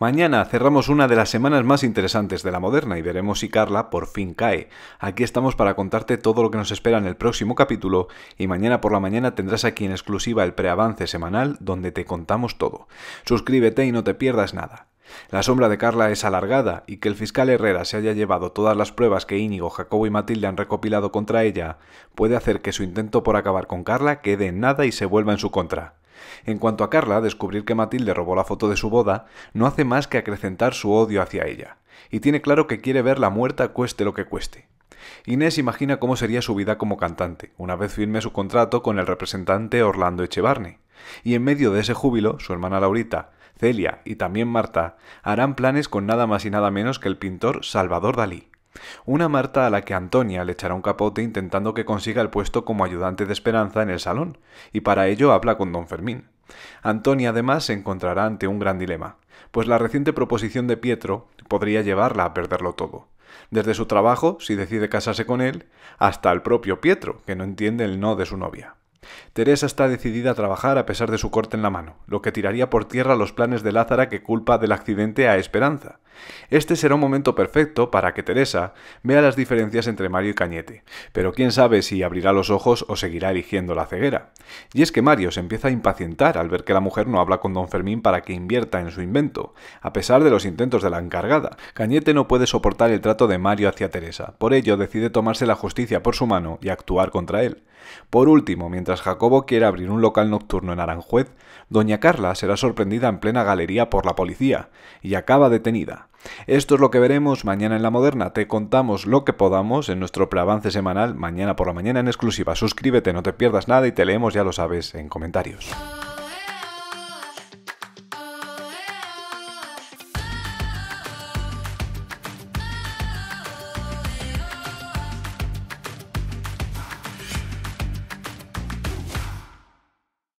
Mañana cerramos una de las semanas más interesantes de la moderna y veremos si Carla por fin cae. Aquí estamos para contarte todo lo que nos espera en el próximo capítulo y mañana por la mañana tendrás aquí en exclusiva el preavance semanal donde te contamos todo. Suscríbete y no te pierdas nada. La sombra de Carla es alargada y que el fiscal Herrera se haya llevado todas las pruebas que Íñigo, Jacobo y Matilde han recopilado contra ella puede hacer que su intento por acabar con Carla quede en nada y se vuelva en su contra. En cuanto a Carla, descubrir que Matilde robó la foto de su boda no hace más que acrecentar su odio hacia ella, y tiene claro que quiere verla muerta cueste lo que cueste. Inés imagina cómo sería su vida como cantante, una vez firme su contrato con el representante Orlando Echevarne. Y en medio de ese júbilo, su hermana Laurita, Celia y también Marta harán planes con nada más y nada menos que el pintor Salvador Dalí. Una Marta a la que Antonia le echará un capote intentando que consiga el puesto como ayudante de Esperanza en el salón, y para ello habla con don Fermín. Antonia además se encontrará ante un gran dilema, pues la reciente proposición de Pietro podría llevarla a perderlo todo. Desde su trabajo, si decide casarse con él, hasta el propio Pietro, que no entiende el no de su novia. Teresa está decidida a trabajar a pesar de su corte en la mano, lo que tiraría por tierra los planes de Lázara que culpa del accidente a Esperanza. Este será un momento perfecto para que Teresa vea las diferencias entre Mario y Cañete, pero quién sabe si abrirá los ojos o seguirá erigiendo la ceguera. Y es que Mario se empieza a impacientar al ver que la mujer no habla con don Fermín para que invierta en su invento, a pesar de los intentos de la encargada. Cañete no puede soportar el trato de Mario hacia Teresa, por ello decide tomarse la justicia por su mano y actuar contra él. Por último, mientras Jacobo quiere abrir un local nocturno en Aranjuez, doña Carla será sorprendida en plena galería por la policía y acaba detenida. Esto es lo que veremos mañana en La Moderna. Te contamos lo que podamos en nuestro preavance semanal mañana por la mañana en exclusiva. Suscríbete, no te pierdas nada y te leemos, ya lo sabes, en comentarios.